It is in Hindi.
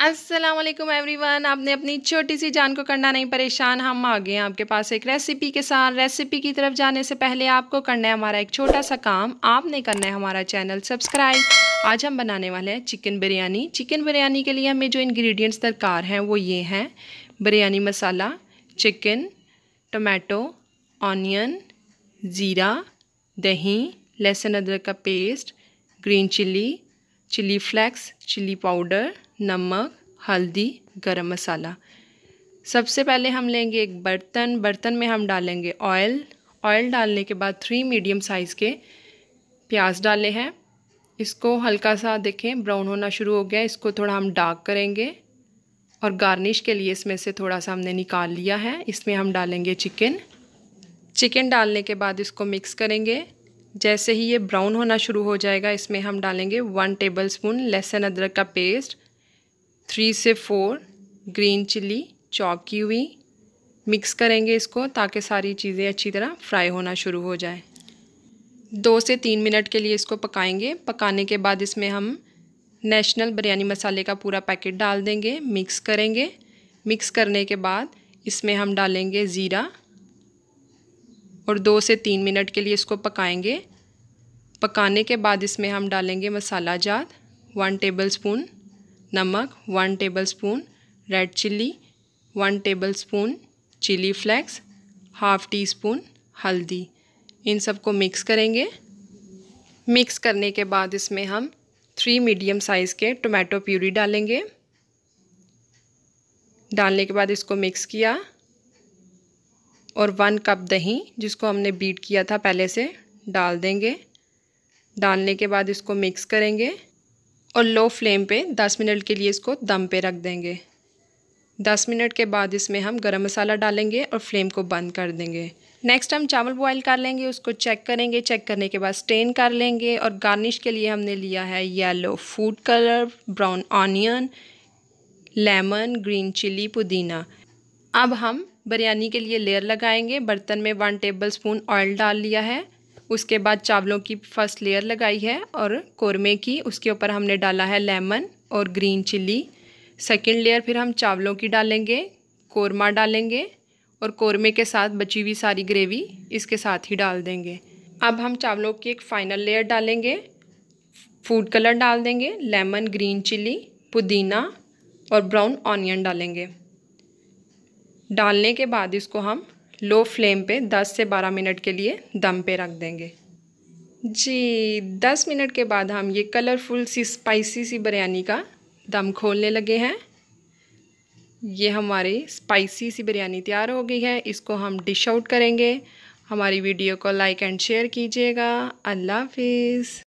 असलम वन आपने अपनी छोटी सी जान को करना नहीं परेशान हम आ गए हैं आपके पास एक रेसिपी के साथ रेसिपी की तरफ जाने से पहले आपको करना है हमारा एक छोटा सा काम आपने करना है हमारा चैनल सब्सक्राइब आज हम बनाने वाले हैं चिकन बिरयानी चिकन बिरयानी के लिए हमें जो इंग्रेडिएंट्स दरकार हैं वो ये हैं biryani masala chicken tomato onion ज़ीरा दही लहसुन अदरक का paste green chilli chilli flakes chilli powder नमक हल्दी गरम मसाला सबसे पहले हम लेंगे एक बर्तन बर्तन में हम डालेंगे ऑयल ऑयल डालने के बाद थ्री मीडियम साइज़ के प्याज डाले हैं इसको हल्का सा देखें ब्राउन होना शुरू हो गया इसको थोड़ा हम डार्क करेंगे और गार्निश के लिए इसमें से थोड़ा सा हमने निकाल लिया है इसमें हम डालेंगे चिकन चिकन डालने के बाद इसको मिक्स करेंगे जैसे ही ये ब्राउन होना शुरू हो जाएगा इसमें हम डालेंगे वन टेबल स्पून लहसुन अदरक का पेस्ट थ्री से फोर ग्रीन चिल्ली चॉप की हुई मिक्स करेंगे इसको ताकि सारी चीज़ें अच्छी तरह फ्राई होना शुरू हो जाए दो से तीन मिनट के लिए इसको पकाएंगे पकाने के बाद इसमें हम नेशनल बिरयानी मसाले का पूरा पैकेट डाल देंगे मिक्स करेंगे मिक्स करने के बाद इसमें हम डालेंगे ज़ीरा और दो से तीन मिनट के लिए इसको पकाएंगे पकाने के बाद इसमें हम डालेंगे मसाला जात वन टेबल स्पून नमक one tablespoon red chilli one tablespoon chilli flakes half teaspoon हल्दी इन सबको मिक्स करेंगे मिक्स करने के बाद इसमें हम थ्री मीडियम साइज़ के टोमेटो प्यूरी डालेंगे डालने के बाद इसको मिक्स किया और वन कप दही जिसको हमने बीट किया था पहले से डाल देंगे डालने के बाद इसको मिक्स करेंगे और लो फ्लेम पे 10 मिनट के लिए इसको दम पे रख देंगे 10 मिनट के बाद इसमें हम गरम मसाला डालेंगे और फ्लेम को बंद कर देंगे नेक्स्ट हम चावल बॉईल कर लेंगे उसको चेक करेंगे चेक करने के बाद स्टेन कर लेंगे और गार्निश के लिए हमने लिया है yellow food colour brown onion lemon green chilli पुदीना अब हम बिरयानी के लिए लेयर लगाएंगे बर्तन में वन टेबल स्पून ऑयल डाल लिया है उसके बाद चावलों की फर्स्ट लेयर लगाई है और कोरमे की उसके ऊपर हमने डाला है लेमन और ग्रीन चिल्ली सेकेंड लेयर फिर हम चावलों की डालेंगे कोरमा डालेंगे और कोरमे के साथ बची हुई सारी ग्रेवी इसके साथ ही डाल देंगे अब हम चावलों की एक फाइनल लेयर डालेंगे फूड कलर डाल देंगे लेमन ग्रीन चिली पुदीना और ब्राउन ऑनियन डालेंगे डालने के बाद इसको हम लो फ्लेम पे 10 से 12 मिनट के लिए दम पे रख देंगे जी 10 मिनट के बाद हम ये कलरफुल सी स्पाइसी सी बिरयानी का दम खोलने लगे हैं ये हमारी स्पाइसी सी बिरयानी तैयार हो गई है इसको हम डिश आउट करेंगे हमारी वीडियो को लाइक एंड शेयर कीजिएगा अल्लाह हाफिज़